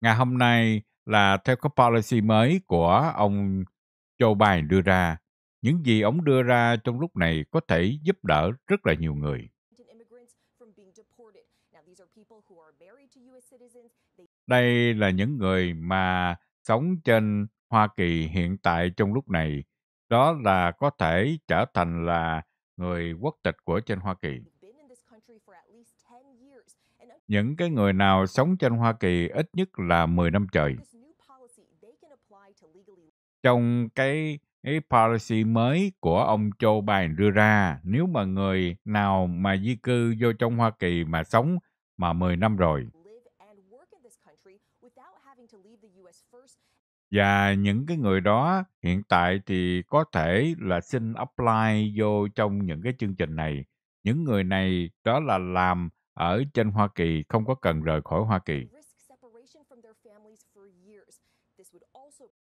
Ngày hôm nay là theo các policy mới của ông Joe Biden đưa ra, những gì ông đưa ra trong lúc này có thể giúp đỡ rất là nhiều người. Đây là những người mà sống trên Hoa Kỳ hiện tại trong lúc này, đó là có thể trở thành là người quốc tịch của trên Hoa Kỳ những cái người nào sống trên Hoa Kỳ ít nhất là 10 năm trời. Trong cái, cái policy mới của ông Joe Biden đưa ra, nếu mà người nào mà di cư vô trong Hoa Kỳ mà sống mà 10 năm rồi, và những cái người đó hiện tại thì có thể là xin apply vô trong những cái chương trình này. Những người này đó là làm ở trên Hoa Kỳ không có cần rời khỏi Hoa Kỳ.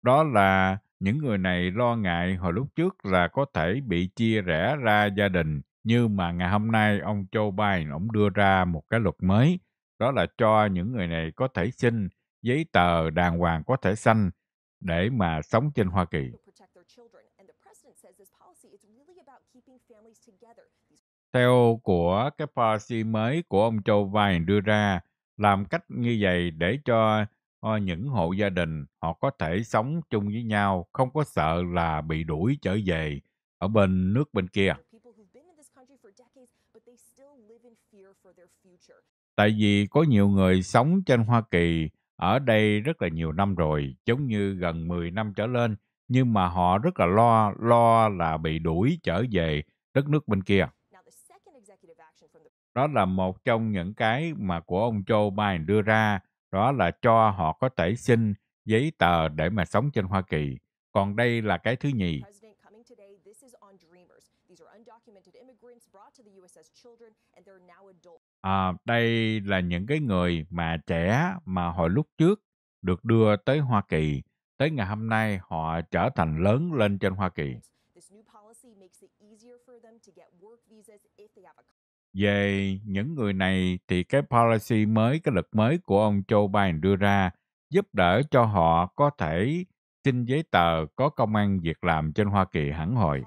Đó là những người này lo ngại hồi lúc trước là có thể bị chia rẽ ra gia đình như mà ngày hôm nay ông Joe Biden ông đưa ra một cái luật mới đó là cho những người này có thể xin giấy tờ đàng hoàng có thể xanh để mà sống trên Hoa Kỳ. theo của cái policy mới của ông Joe Biden đưa ra, làm cách như vậy để cho ờ, những hộ gia đình họ có thể sống chung với nhau, không có sợ là bị đuổi trở về ở bên nước bên kia. Tại vì có nhiều người sống trên Hoa Kỳ ở đây rất là nhiều năm rồi, giống như gần 10 năm trở lên, nhưng mà họ rất là lo, lo là bị đuổi trở về đất nước bên kia đó là một trong những cái mà của ông Joe Biden đưa ra đó là cho họ có thể xin giấy tờ để mà sống trên Hoa Kỳ. Còn đây là cái thứ nhì. À, đây là những cái người mà trẻ mà hồi lúc trước được đưa tới Hoa Kỳ, tới ngày hôm nay họ trở thành lớn lên trên Hoa Kỳ về những người này thì cái policy mới, cái luật mới của ông Joe Biden đưa ra giúp đỡ cho họ có thể xin giấy tờ có công an việc làm trên Hoa Kỳ hẳn hồi.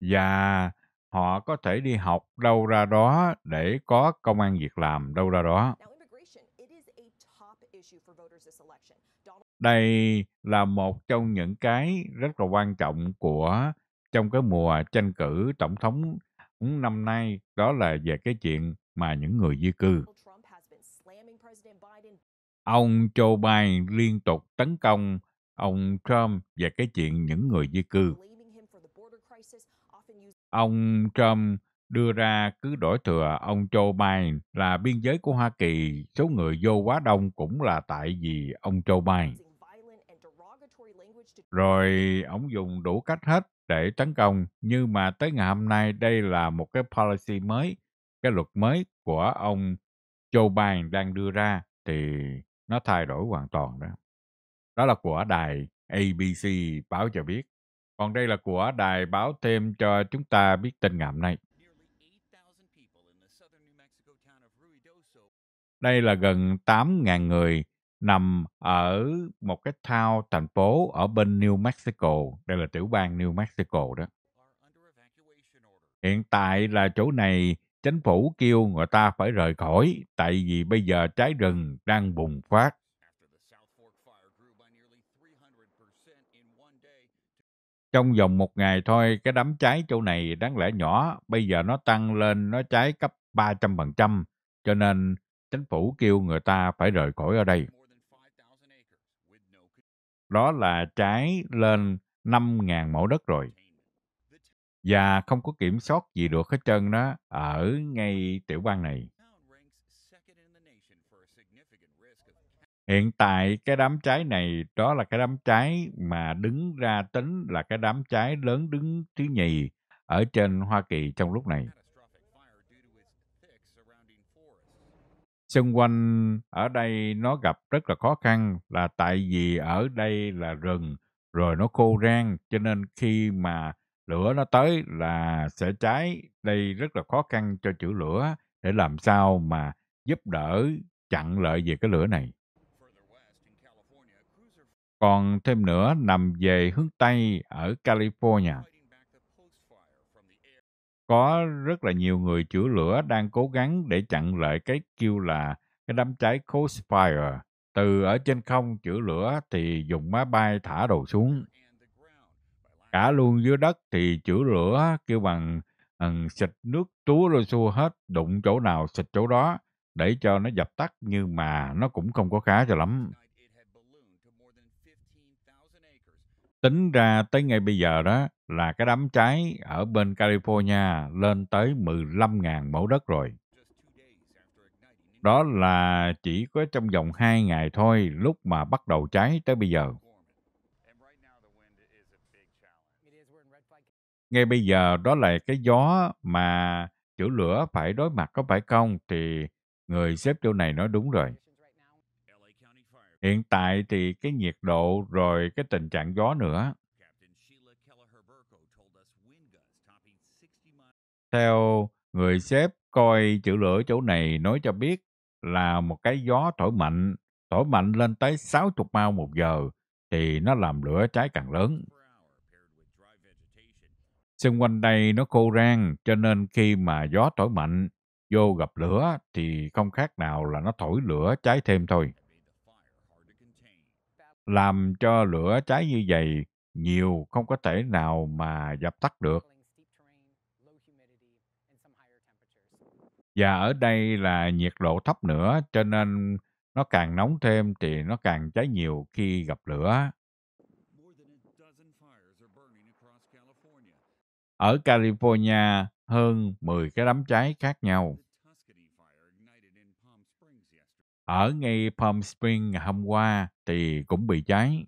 Và họ có thể đi học đâu ra đó để có công an việc làm đâu ra đó. Đây là một trong những cái rất là quan trọng của trong cái mùa tranh cử tổng thống ừ, năm nay đó là về cái chuyện mà những người di cư. Ông Joe Biden liên tục tấn công ông Trump về cái chuyện những người di cư. Ông Trump đưa ra cứ đổi thừa ông Joe Biden là biên giới của Hoa Kỳ, số người vô quá đông cũng là tại vì ông Joe Biden. Rồi ông dùng đủ cách hết để tấn công nhưng mà tới ngày hôm nay đây là một cái policy mới cái luật mới của ông Joe Biden đang đưa ra thì nó thay đổi hoàn toàn đó đó là của đài ABC báo cho biết còn đây là của đài báo thêm cho chúng ta biết tin ngày hôm nay đây là gần 8.000 người nằm ở một cái town thành phố ở bên New Mexico. Đây là tiểu bang New Mexico đó. Hiện tại là chỗ này chính phủ kêu người ta phải rời khỏi tại vì bây giờ cháy rừng đang bùng phát. Trong vòng một ngày thôi, cái đám cháy chỗ này đáng lẽ nhỏ, bây giờ nó tăng lên, nó cháy cấp 300%, cho nên chính phủ kêu người ta phải rời khỏi ở đây đó là trái lên 5.000 mẫu đất rồi. Và không có kiểm soát gì được hết trơn đó ở ngay tiểu bang này. Hiện tại cái đám trái này đó là cái đám trái mà đứng ra tính là cái đám trái lớn đứng thứ nhì ở trên Hoa Kỳ trong lúc này. xung quanh ở đây nó gặp rất là khó khăn là tại vì ở đây là rừng rồi nó khô rang cho nên khi mà lửa nó tới là sẽ cháy đây rất là khó khăn cho chữ lửa để làm sao mà giúp đỡ chặn lợi về cái lửa này còn thêm nữa nằm về hướng tây ở california có rất là nhiều người chữa lửa đang cố gắng để chặn lại cái kêu là cái đám cháy Coast Fire. Từ ở trên không chữa lửa thì dùng máy bay thả đồ xuống. Cả luôn dưới đất thì chữa lửa kêu bằng ừ, xịt nước túa rồi xua hết, đụng chỗ nào xịt chỗ đó để cho nó dập tắt nhưng mà nó cũng không có khá cho lắm. Tính ra tới ngay bây giờ đó, là cái đám cháy ở bên California lên tới 15.000 mẫu đất rồi. Đó là chỉ có trong vòng 2 ngày thôi lúc mà bắt đầu cháy tới bây giờ. Ngay bây giờ đó là cái gió mà chữ lửa phải đối mặt có phải không thì người xếp chỗ này nói đúng rồi. Hiện tại thì cái nhiệt độ rồi cái tình trạng gió nữa Theo người sếp coi chữ lửa chỗ này nói cho biết là một cái gió thổi mạnh, thổi mạnh lên tới 60 mao một giờ thì nó làm lửa cháy càng lớn. Xung quanh đây nó khô rang cho nên khi mà gió thổi mạnh vô gặp lửa thì không khác nào là nó thổi lửa cháy thêm thôi. Làm cho lửa cháy như vậy nhiều không có thể nào mà dập tắt được. Và ở đây là nhiệt độ thấp nữa cho nên nó càng nóng thêm thì nó càng cháy nhiều khi gặp lửa. Ở California, hơn 10 cái đám cháy khác nhau. Ở ngay Palm Springs hôm qua thì cũng bị cháy.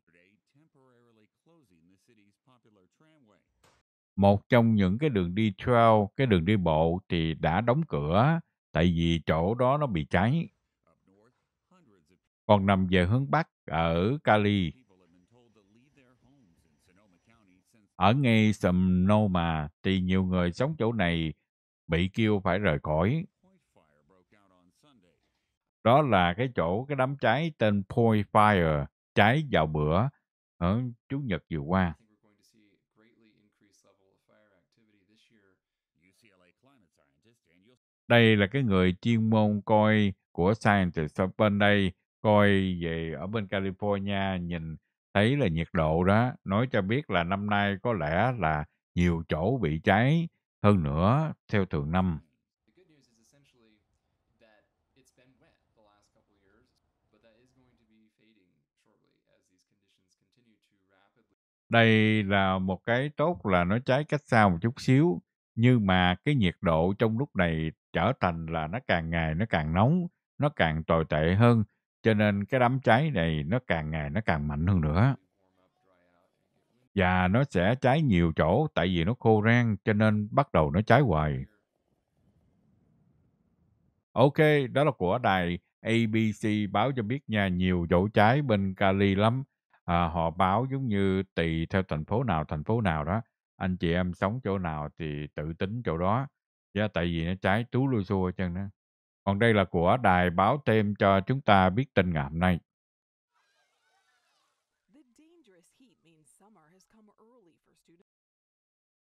một trong những cái đường đi trail, cái đường đi bộ thì đã đóng cửa tại vì chỗ đó nó bị cháy. Còn nằm về hướng Bắc ở Cali, ở ngay Sonoma thì nhiều người sống chỗ này bị kêu phải rời khỏi. Đó là cái chỗ cái đám cháy tên Point Fire cháy vào bữa ở ờ, Chủ nhật vừa qua. đây là cái người chuyên môn coi của scientist ở bên đây coi về ở bên California nhìn thấy là nhiệt độ đó nói cho biết là năm nay có lẽ là nhiều chỗ bị cháy hơn nữa theo thường năm. Đây là một cái tốt là nó cháy cách xa một chút xíu nhưng mà cái nhiệt độ trong lúc này trở thành là nó càng ngày nó càng nóng nó càng tồi tệ hơn cho nên cái đám cháy này nó càng ngày nó càng mạnh hơn nữa và nó sẽ cháy nhiều chỗ tại vì nó khô rang cho nên bắt đầu nó cháy hoài ok đó là của đài abc báo cho biết nha nhiều chỗ cháy bên cali lắm à, họ báo giống như tùy theo thành phố nào thành phố nào đó anh chị em sống chỗ nào thì tự tính chỗ đó do tại vì nó trái tú lui xua chân đó còn đây là của đài báo thêm cho chúng ta biết tin ngày hôm nay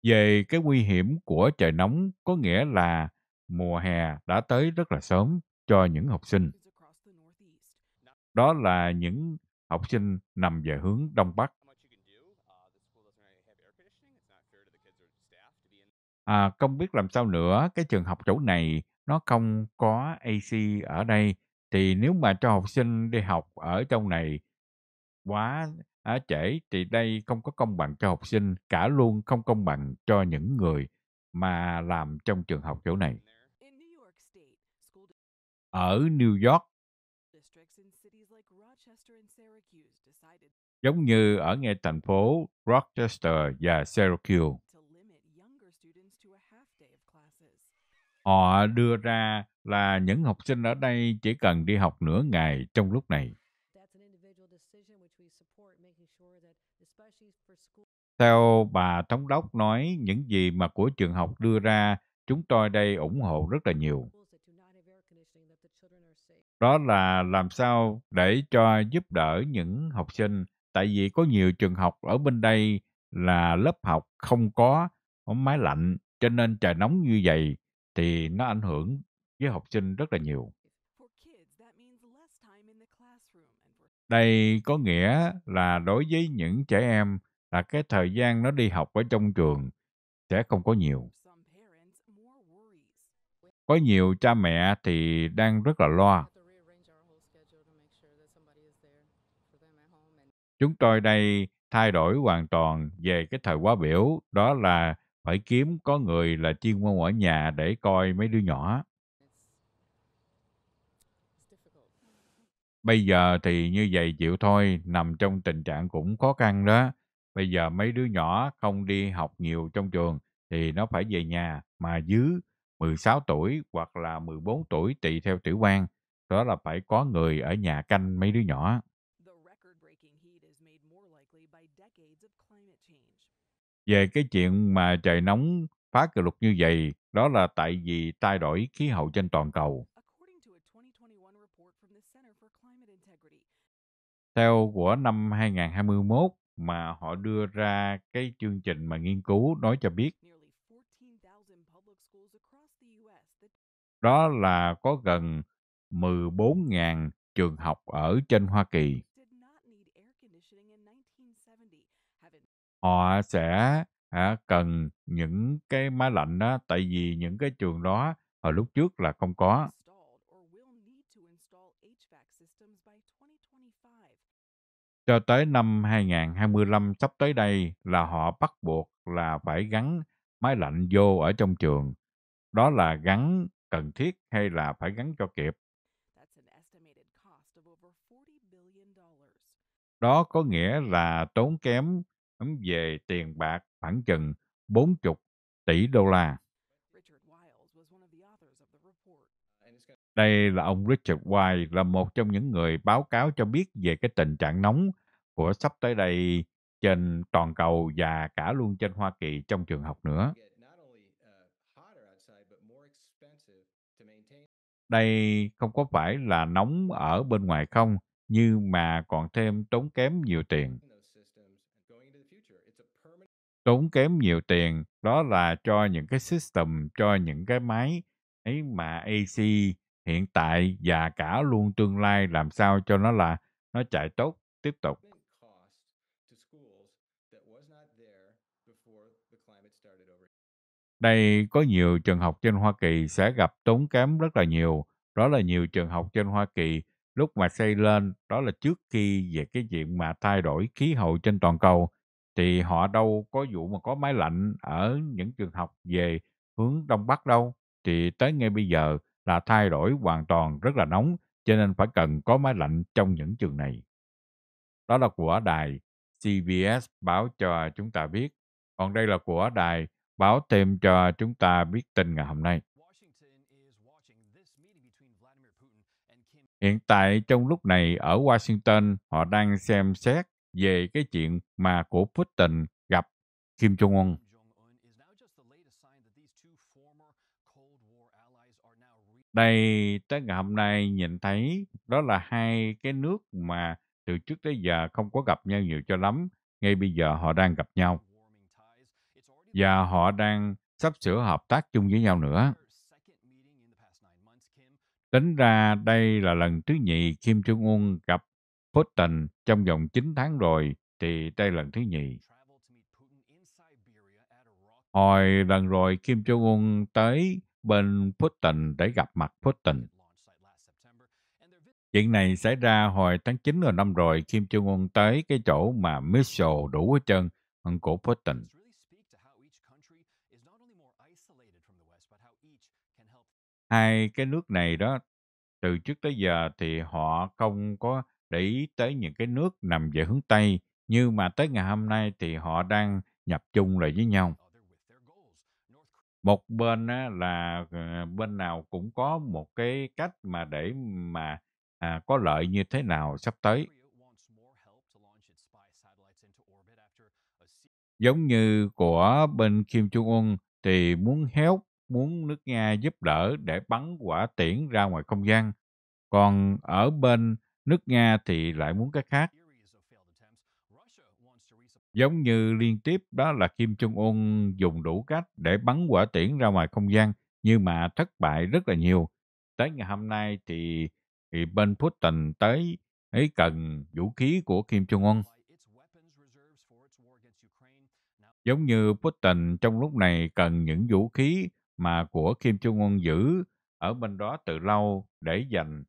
về cái nguy hiểm của trời nóng có nghĩa là mùa hè đã tới rất là sớm cho những học sinh. Đó là những học sinh nằm về hướng Đông Bắc. À, không biết làm sao nữa, cái trường học chỗ này nó không có AC ở đây, thì nếu mà cho học sinh đi học ở trong này quá á, trễ thì đây không có công bằng cho học sinh, cả luôn không công bằng cho những người mà làm trong trường học chỗ này. Ở New York, giống như ở ngay thành phố Rochester và Syracuse. Họ đưa ra là những học sinh ở đây chỉ cần đi học nửa ngày trong lúc này. Theo bà thống đốc nói, những gì mà của trường học đưa ra, chúng tôi đây ủng hộ rất là nhiều. Đó là làm sao để cho giúp đỡ những học sinh, tại vì có nhiều trường học ở bên đây là lớp học không có máy lạnh, cho nên trời nóng như vậy thì nó ảnh hưởng với học sinh rất là nhiều. Đây có nghĩa là đối với những trẻ em là cái thời gian nó đi học ở trong trường sẽ không có nhiều. Có nhiều cha mẹ thì đang rất là lo. Chúng tôi đây thay đổi hoàn toàn về cái thời quá biểu đó là phải kiếm có người là chuyên môn ở nhà để coi mấy đứa nhỏ. Bây giờ thì như vậy chịu thôi, nằm trong tình trạng cũng khó khăn đó. Bây giờ mấy đứa nhỏ không đi học nhiều trong trường thì nó phải về nhà mà dưới 16 tuổi hoặc là 14 tuổi tùy theo tiểu quan, đó là phải có người ở nhà canh mấy đứa nhỏ. Về cái chuyện mà trời nóng phá kỷ lục như vậy, đó là tại vì thay đổi khí hậu trên toàn cầu. Theo của năm 2021 mà họ đưa ra cái chương trình mà nghiên cứu nói cho biết đó là có gần 14.000 trường học ở trên Hoa Kỳ Họ sẽ hả, cần những cái máy lạnh đó, tại vì những cái trường đó hồi lúc trước là không có. Cho tới năm 2025 sắp tới đây là họ bắt buộc là phải gắn máy lạnh vô ở trong trường. Đó là gắn cần thiết hay là phải gắn cho kịp. Đó có nghĩa là tốn kém ấm về tiền bạc khoảng chừng 40 tỷ đô la. Đây là ông Richard Wiles là một trong những người báo cáo cho biết về cái tình trạng nóng của sắp tới đây trên toàn cầu và cả luôn trên Hoa Kỳ trong trường học nữa. Uh, đây không có phải là nóng ở bên ngoài không, nhưng mà còn thêm tốn kém nhiều tiền tốn kém nhiều tiền đó là cho những cái system cho những cái máy ấy mà AC hiện tại và cả luôn tương lai làm sao cho nó là nó chạy tốt tiếp tục Đây có nhiều trường học trên Hoa Kỳ sẽ gặp tốn kém rất là nhiều. Đó là nhiều trường học trên Hoa Kỳ lúc mà xây lên đó là trước khi về cái chuyện mà thay đổi khí hậu trên toàn cầu thì họ đâu có vụ mà có máy lạnh ở những trường học về hướng Đông Bắc đâu. Thì tới ngay bây giờ là thay đổi hoàn toàn rất là nóng, cho nên phải cần có máy lạnh trong những trường này. Đó là của đài CBS báo cho chúng ta biết. Còn đây là của đài báo thêm cho chúng ta biết tin ngày hôm nay. Hiện tại trong lúc này ở Washington họ đang xem xét về cái chuyện mà của Putin gặp Kim Jong-un. Đây, tới ngày hôm nay nhìn thấy đó là hai cái nước mà từ trước tới giờ không có gặp nhau nhiều cho lắm. Ngay bây giờ họ đang gặp nhau. Và họ đang sắp sửa hợp tác chung với nhau nữa. Tính ra đây là lần thứ nhì Kim Jong-un gặp Putin trong vòng 9 tháng rồi thì đây lần thứ nhì. Hồi lần rồi Kim Jong-un tới bên Putin để gặp mặt Putin. Chuyện này xảy ra hồi tháng 9 rồi năm rồi, Kim Jong-un tới cái chỗ mà missile đủ chân trơn cổ Putin. Hai cái nước này đó, từ trước tới giờ thì họ không có để ý tới những cái nước nằm về hướng Tây, nhưng mà tới ngày hôm nay thì họ đang nhập chung lại với nhau. Một bên là ờ, bên nào cũng có một cái cách mà để mà à, có lợi như thế nào sắp tới. Giống như của bên Kim Jong-un thì muốn help, muốn nước Nga giúp đỡ để bắn quả tiễn ra ngoài không gian. Còn ở bên Nước Nga thì lại muốn cái khác. Giống như liên tiếp đó là Kim Jong-un dùng đủ cách để bắn quả tiễn ra ngoài không gian, nhưng mà thất bại rất là nhiều. Tới ngày hôm nay thì, thì bên Putin tới ấy cần vũ khí của Kim Jong-un. Giống như Putin trong lúc này cần những vũ khí mà của Kim Jong-un giữ ở bên đó từ lâu để dành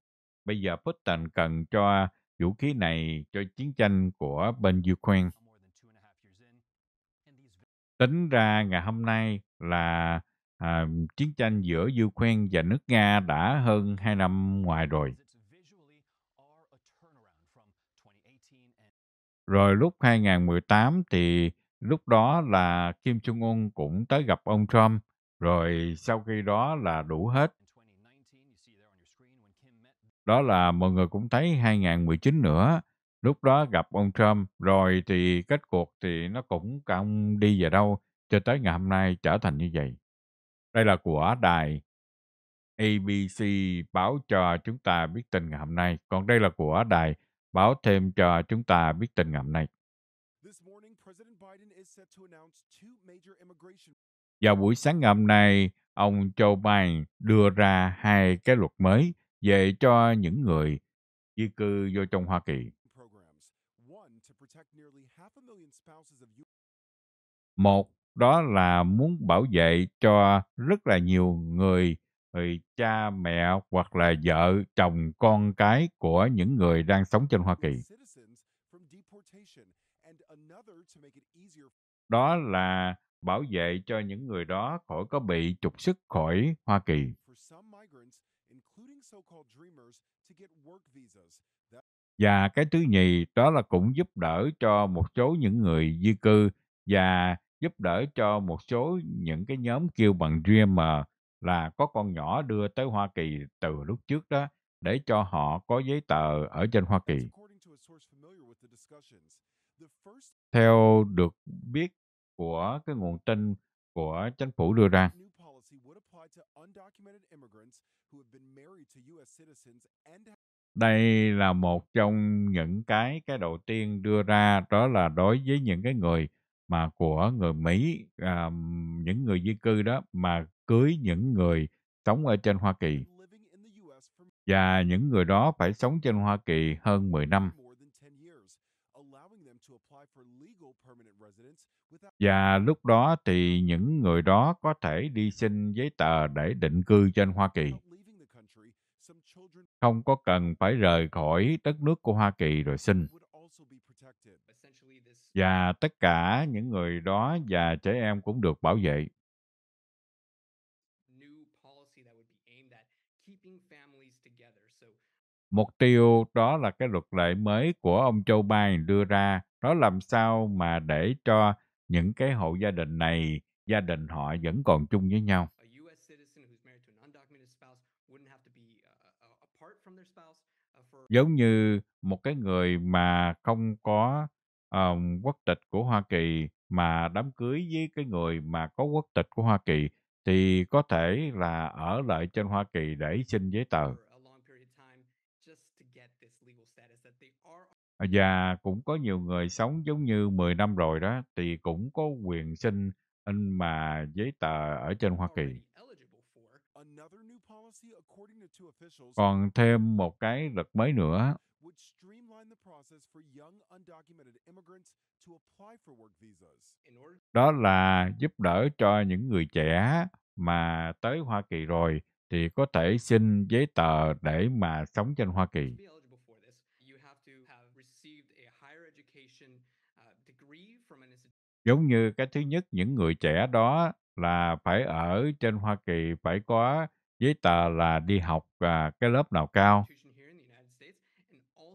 Bây giờ Putin cần cho vũ khí này cho chiến tranh của bên Ukraine. Tính ra ngày hôm nay là à, chiến tranh giữa Ukraine và nước Nga đã hơn 2 năm ngoài rồi. Rồi lúc 2018 thì lúc đó là Kim Jong-un cũng tới gặp ông Trump, rồi sau khi đó là đủ hết đó là mọi người cũng thấy 2019 nữa, lúc đó gặp ông Trump rồi thì kết cuộc thì nó cũng không đi về đâu cho tới ngày hôm nay trở thành như vậy. Đây là của đài ABC báo cho chúng ta biết tình ngày hôm nay. Còn đây là của đài báo thêm cho chúng ta biết tình ngày hôm nay. Vào buổi sáng ngày hôm nay, ông Joe Biden đưa ra hai cái luật mới về cho những người di cư vô trong Hoa Kỳ. Một đó là muốn bảo vệ cho rất là nhiều người thì cha mẹ hoặc là vợ chồng con cái của những người đang sống trên Hoa Kỳ. Đó là bảo vệ cho những người đó khỏi có bị trục xuất khỏi Hoa Kỳ. Và cái thứ nhì đó là cũng giúp đỡ cho một số những người di cư và giúp đỡ cho một số những cái nhóm kêu bằng dreamer là có con nhỏ đưa tới Hoa Kỳ từ lúc trước đó để cho họ có giấy tờ ở trên Hoa Kỳ. Theo được biết của cái nguồn tin của chính phủ đưa ra, đây là một trong những cái cái đầu tiên đưa ra đó là đối với những cái người mà của người Mỹ à, những người di cư đó mà cưới những người sống ở trên Hoa Kỳ và những người đó phải sống trên Hoa Kỳ hơn 10 năm và lúc đó thì những người đó có thể đi xin giấy tờ để định cư trên Hoa Kỳ. Không có cần phải rời khỏi đất nước của Hoa Kỳ rồi xin. Và tất cả những người đó và trẻ em cũng được bảo vệ. mục tiêu đó là cái luật lệ mới của ông Joe Biden đưa ra đó làm sao mà để cho những cái hộ gia đình này gia đình họ vẫn còn chung với nhau uh, uh, uh, giống như một cái người mà không có um, quốc tịch của Hoa Kỳ mà đám cưới với cái người mà có quốc tịch của Hoa Kỳ thì có thể là ở lại trên Hoa Kỳ để xin giấy tờ. Ờ, và cũng có nhiều người sống giống như 10 năm rồi đó thì cũng có quyền xin in mà giấy tờ ở trên Hoa Kỳ. Còn thêm một cái luật mới nữa đó là giúp đỡ cho những người trẻ mà tới Hoa Kỳ rồi thì có thể xin giấy tờ để mà sống trên Hoa Kỳ. À, giống như cái thứ nhất những người trẻ đó là phải ở trên hoa kỳ phải có giấy tờ là đi học à, cái lớp nào cao uh,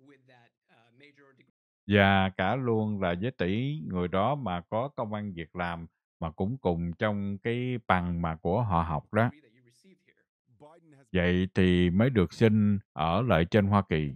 uh, và cả luôn là giới tỷ người đó mà có công an việc làm mà cũng cùng trong cái bằng mà của họ học đó vậy thì mới được xin ở lại trên Hoa Kỳ.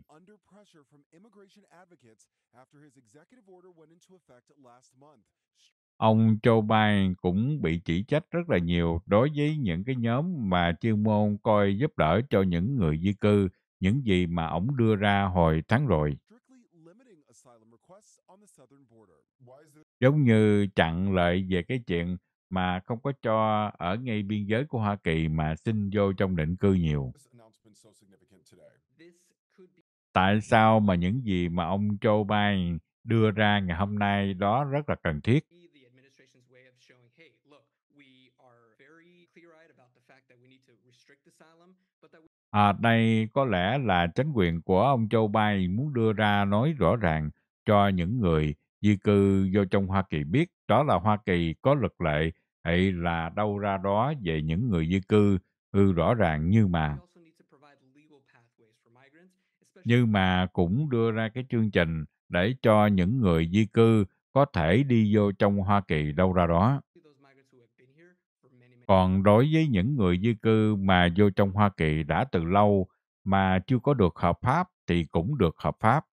Ông Joe Biden cũng bị chỉ trách rất là nhiều đối với những cái nhóm mà chuyên môn coi giúp đỡ cho những người di cư, những gì mà ông đưa ra hồi tháng rồi. Giống như chặn lại về cái chuyện mà không có cho ở ngay biên giới của Hoa Kỳ mà xin vô trong định cư nhiều. Tại sao mà những gì mà ông Joe Biden đưa ra ngày hôm nay đó rất là cần thiết? À, đây có lẽ là chính quyền của ông Joe Biden muốn đưa ra nói rõ ràng cho những người di cư vô trong Hoa Kỳ biết đó là Hoa Kỳ có luật lệ ấy là đâu ra đó về những người di cư ư ừ, rõ ràng như mà như mà cũng đưa ra cái chương trình để cho những người di cư có thể đi vô trong Hoa Kỳ đâu ra đó. Còn đối với những người di cư mà vô trong Hoa Kỳ đã từ lâu mà chưa có được hợp pháp thì cũng được hợp pháp.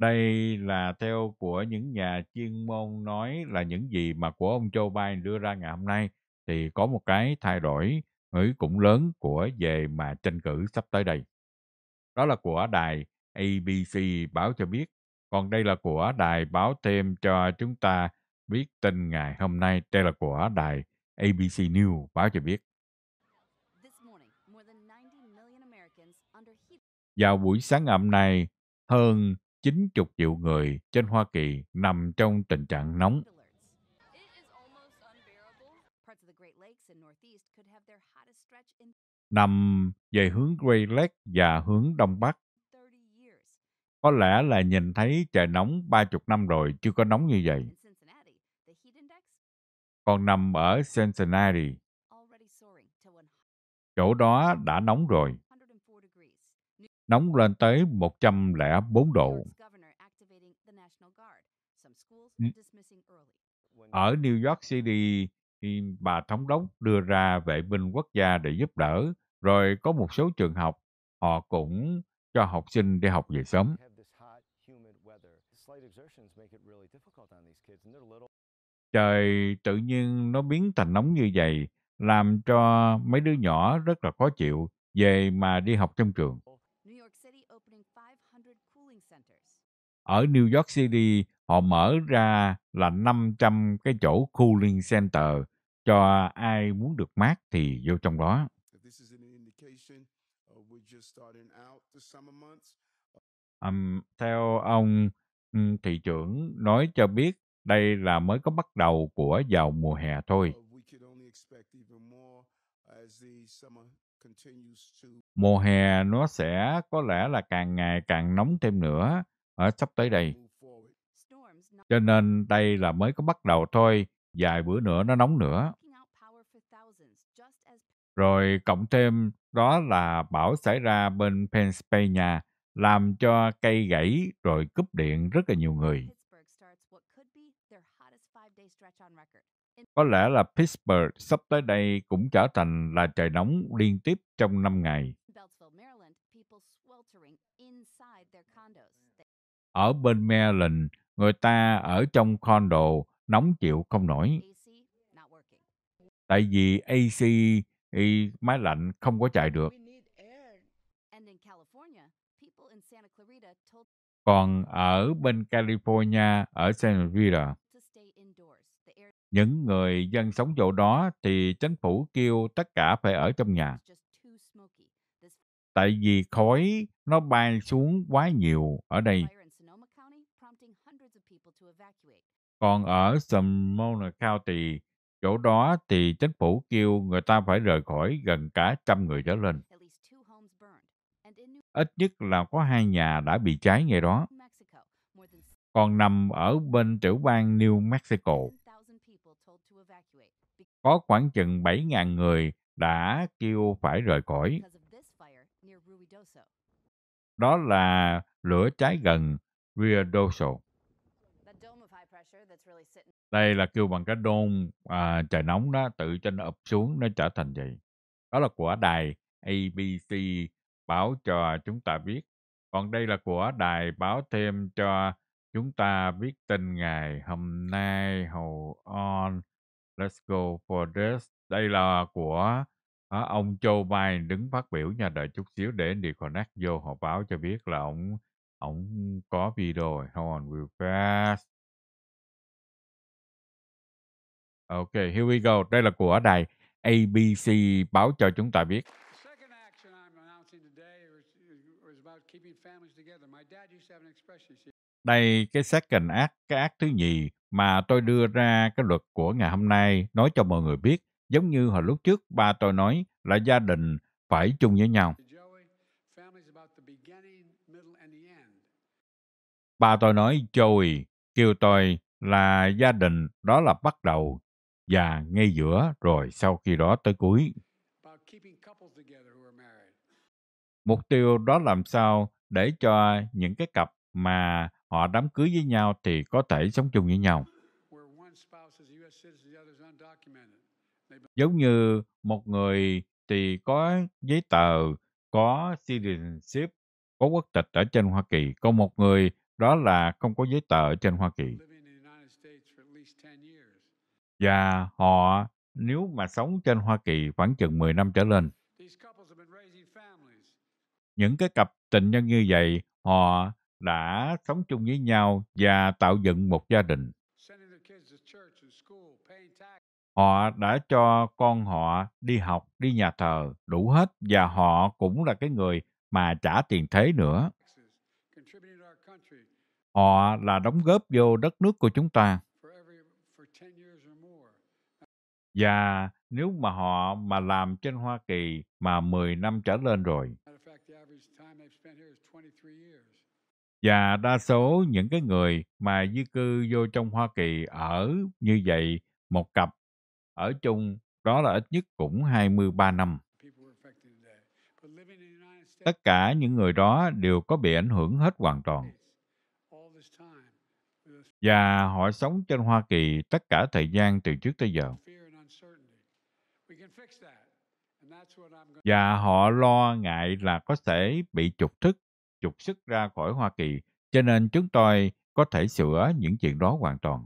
Đây là theo của những nhà chuyên môn nói là những gì mà của ông Joe Biden đưa ra ngày hôm nay thì có một cái thay đổi ấy cũng lớn của về mà tranh cử sắp tới đây. Đó là của đài ABC báo cho biết. Còn đây là của đài báo thêm cho chúng ta biết tin ngày hôm nay. Đây là của đài ABC News báo cho biết. Vào buổi sáng ngày hôm nay, hơn 90 triệu người trên Hoa Kỳ nằm trong tình trạng nóng. Nằm về hướng Great Lakes và hướng Đông Bắc. Có lẽ là nhìn thấy trời nóng 30 năm rồi chưa có nóng như vậy. Còn nằm ở Cincinnati, chỗ đó đã nóng rồi nóng lên tới 104 độ. Ở New York City, bà thống đốc đưa ra vệ binh quốc gia để giúp đỡ, rồi có một số trường học họ cũng cho học sinh đi học về sớm. Trời tự nhiên nó biến thành nóng như vậy, làm cho mấy đứa nhỏ rất là khó chịu về mà đi học trong trường. ở New York City họ mở ra là 500 cái chỗ cooling center cho ai muốn được mát thì vô trong đó. Um, theo ông thị trưởng nói cho biết đây là mới có bắt đầu của vào mùa hè thôi. Uh, mùa hè nó sẽ có lẽ là càng ngày càng nóng thêm nữa ở sắp tới đây. Cho nên đây là mới có bắt đầu thôi, vài bữa nữa nó nóng nữa. Rồi cộng thêm đó là bão xảy ra bên Pennsylvania làm cho cây gãy rồi cúp điện rất là nhiều người. Có lẽ là Pittsburgh sắp tới đây cũng trở thành là trời nóng liên tiếp trong 5 ngày ở bên Maryland, người ta ở trong condo, nóng chịu không nổi. Tại vì AC máy lạnh không có chạy được. Còn ở bên California, ở Santa Rita, những người dân sống chỗ đó thì chính phủ kêu tất cả phải ở trong nhà. Tại vì khói nó bay xuống quá nhiều ở đây Còn ở Smyrna County, chỗ đó thì chính phủ kêu người ta phải rời khỏi gần cả trăm người trở lên. Ít nhất là có hai nhà đã bị cháy ngay đó. Còn nằm ở bên tiểu bang New Mexico, có khoảng chừng 7.000 người đã kêu phải rời khỏi. Đó là lửa cháy gần Ruidoso đây là kêu bằng cái đôn à, trời nóng đó tự trên nó ập xuống nó trở thành vậy đó là của đài abc báo cho chúng ta biết còn đây là của đài báo thêm cho chúng ta biết tin ngày hôm nay hầu on let's go for this đây là của à, ông Joe Biden đứng phát biểu nha đợi chút xíu để đi connect vô họ báo cho biết là ông ông có video hold on real fast Ok, here we go. Đây là của đài ABC báo cho chúng ta biết. Đây cái second act, cái act thứ nhì mà tôi đưa ra cái luật của ngày hôm nay nói cho mọi người biết. Giống như hồi lúc trước ba tôi nói là gia đình phải chung với nhau. Ba tôi nói Joey kêu tôi là gia đình đó là bắt đầu và ngay giữa rồi sau khi đó tới cuối. Mục tiêu đó làm sao để cho những cái cặp mà họ đám cưới với nhau thì có thể sống chung với nhau. Giống như một người thì có giấy tờ, có citizenship, có quốc tịch ở trên Hoa Kỳ, còn một người đó là không có giấy tờ ở trên Hoa Kỳ và họ nếu mà sống trên Hoa Kỳ khoảng chừng 10 năm trở lên. Những cái cặp tình nhân như vậy, họ đã sống chung với nhau và tạo dựng một gia đình. Họ đã cho con họ đi học, đi nhà thờ, đủ hết và họ cũng là cái người mà trả tiền thế nữa. Họ là đóng góp vô đất nước của chúng ta và nếu mà họ mà làm trên Hoa Kỳ mà 10 năm trở lên rồi. Và đa số những cái người mà di cư vô trong Hoa Kỳ ở như vậy một cặp ở chung đó là ít nhất cũng 23 năm. Tất cả những người đó đều có bị ảnh hưởng hết hoàn toàn. Và họ sống trên Hoa Kỳ tất cả thời gian từ trước tới giờ và họ lo ngại là có thể bị trục thức, trục sức ra khỏi Hoa Kỳ, cho nên chúng tôi có thể sửa những chuyện đó hoàn toàn.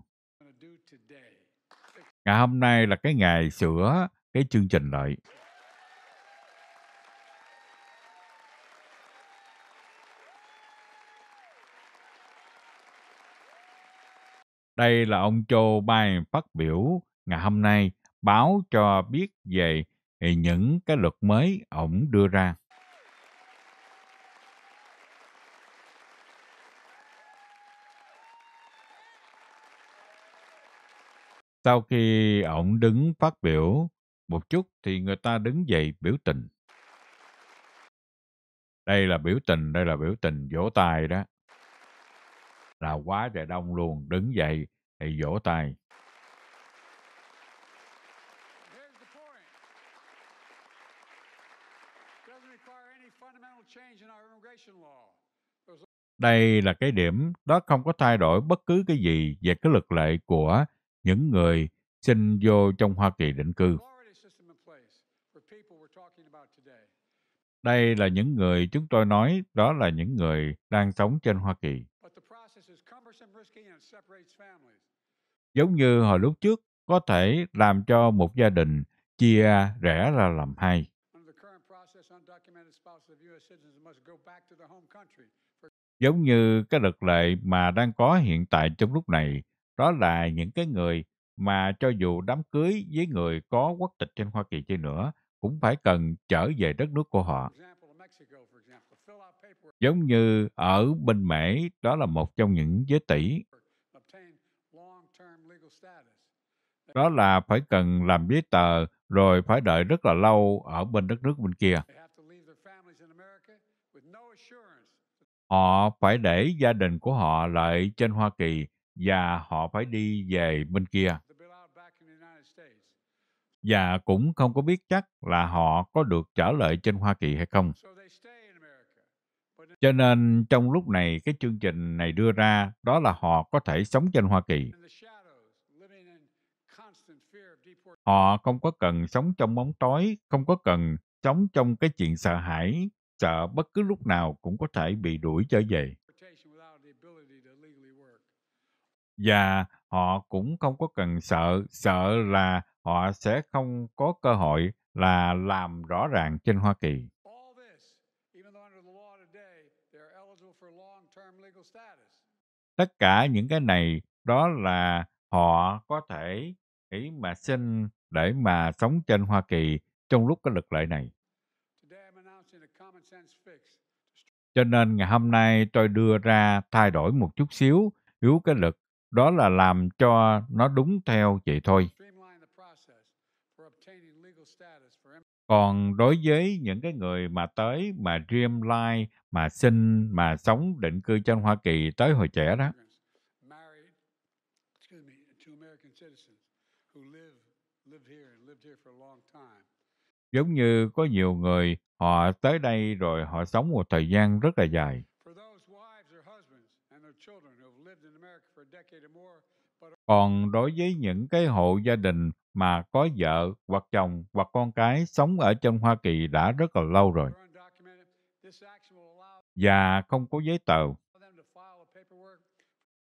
Ngày hôm nay là cái ngày sửa cái chương trình lại. Đây là ông Joe Biden phát biểu ngày hôm nay báo cho biết về ờ, những cái luật mới ổng đưa ra. Sau khi ổng đứng phát biểu một chút thì người ta đứng dậy biểu tình. Đây là biểu tình, đây là biểu tình vỗ tay đó. Là quá trời đông luôn, đứng dậy thì vỗ tay. Đây là cái điểm đó không có thay đổi bất cứ cái gì về cái lực lệ của những người xin vô trong Hoa Kỳ định cư. Đây là những người chúng tôi nói, đó là những người đang sống trên Hoa Kỳ. Giống như hồi lúc trước, có thể làm cho một gia đình chia rẽ ra làm hai. giống như cái luật lệ mà đang có hiện tại trong lúc này, đó là những cái người mà cho dù đám cưới với người có quốc tịch trên Hoa Kỳ chứ nữa, cũng phải cần trở về đất nước của họ. Giống như ở bên Mỹ, đó là một trong những giới tỷ. Đó là phải cần làm giấy tờ rồi phải đợi rất là lâu ở bên đất nước bên kia. Họ phải để gia đình của họ lại trên Hoa Kỳ và họ phải đi về bên kia. Và cũng không có biết chắc là họ có được trở lại trên Hoa Kỳ hay không. Cho nên trong lúc này cái chương trình này đưa ra đó là họ có thể sống trên Hoa Kỳ. Họ không có cần sống trong bóng tối, không có cần sống trong cái chuyện sợ hãi chợ bất cứ lúc nào cũng có thể bị đuổi trở về. Và họ cũng không có cần sợ, sợ là họ sẽ không có cơ hội là làm rõ ràng trên Hoa Kỳ. Tất cả những cái này đó là họ có thể ý mà xin để mà sống trên Hoa Kỳ trong lúc cái lực lệ này. Cho nên ngày hôm nay tôi đưa ra thay đổi một chút xíu yếu cái lực, đó là làm cho nó đúng theo vậy thôi. Còn đối với những cái người mà tới mà Dreamline, mà sinh, mà sống định cư trên Hoa Kỳ tới hồi trẻ đó, giống như có nhiều người Họ tới đây rồi họ sống một thời gian rất là dài. Còn đối với những cái hộ gia đình mà có vợ hoặc chồng hoặc con cái sống ở trong Hoa Kỳ đã rất là lâu rồi và không có giấy tờ.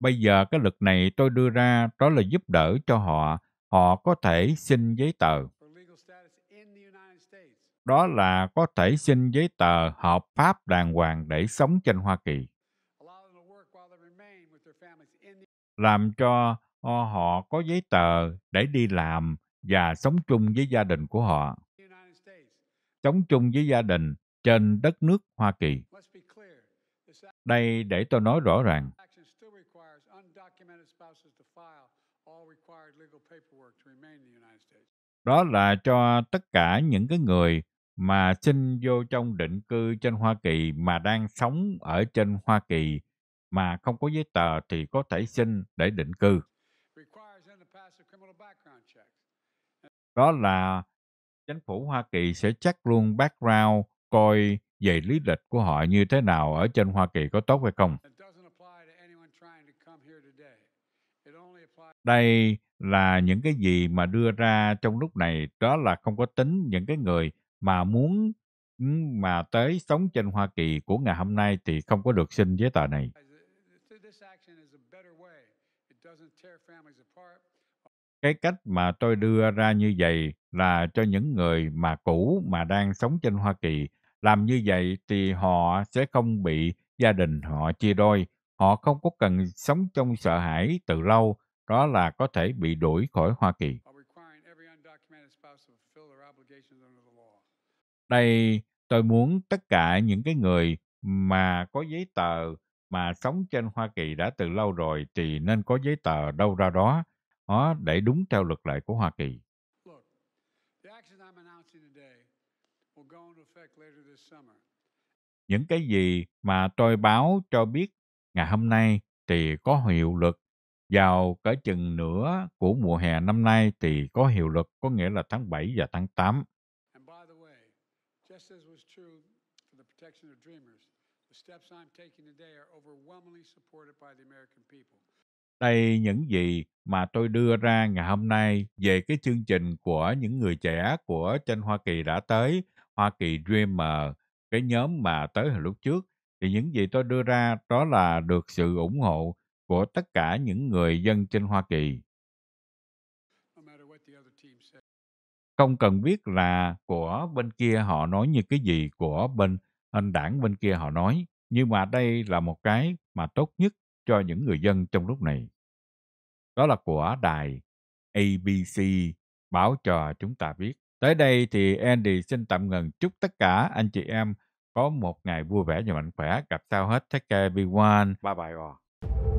Bây giờ cái luật này tôi đưa ra đó là giúp đỡ cho họ, họ có thể xin giấy tờ đó là có thể xin giấy tờ hợp pháp đàng hoàng để sống trên Hoa Kỳ. Làm cho ờ, họ có giấy tờ để đi làm và sống chung với gia đình của họ. Sống chung với gia đình trên đất nước Hoa Kỳ. Đây để tôi nói rõ ràng. Đó là cho tất cả những cái người mà xin vô trong định cư trên Hoa Kỳ mà đang sống ở trên Hoa Kỳ mà không có giấy tờ thì có thể xin để định cư. Đó là chính phủ Hoa Kỳ sẽ chắc luôn background coi về lý lịch của họ như thế nào ở trên Hoa Kỳ có tốt hay không. Đây là những cái gì mà đưa ra trong lúc này đó là không có tính những cái người mà muốn mà tới sống trên Hoa Kỳ của ngày hôm nay thì không có được xin giấy tờ này. Cái cách mà tôi đưa ra như vậy là cho những người mà cũ mà đang sống trên Hoa Kỳ làm như vậy thì họ sẽ không bị gia đình họ chia đôi. Họ không có cần sống trong sợ hãi từ lâu, đó là có thể bị đuổi khỏi Hoa Kỳ. đây tôi muốn tất cả những cái người mà có giấy tờ mà sống trên Hoa Kỳ đã từ lâu rồi thì nên có giấy tờ đâu ra đó đó để đúng theo luật lệ của Hoa Kỳ. Những cái gì mà tôi báo cho biết ngày hôm nay thì có hiệu lực vào cỡ chừng nửa của mùa hè năm nay thì có hiệu lực có nghĩa là tháng 7 và tháng 8. Just as was true for the protection of the steps I'm taking today are overwhelmingly supported by the American people. Đây những gì mà tôi đưa ra ngày hôm nay về cái chương trình của những người trẻ của trên Hoa Kỳ đã tới, Hoa Kỳ Dreamer, cái nhóm mà tới hồi lúc trước, thì những gì tôi đưa ra đó là được sự ủng hộ của tất cả những người dân trên Hoa Kỳ. không cần biết là của bên kia họ nói như cái gì của bên anh đảng bên kia họ nói nhưng mà đây là một cái mà tốt nhất cho những người dân trong lúc này đó là của đài abc báo cho chúng ta biết tới đây thì andy xin tạm ngừng chúc tất cả anh chị em có một ngày vui vẻ và mạnh khỏe gặp sau hết take care everyone bye bye all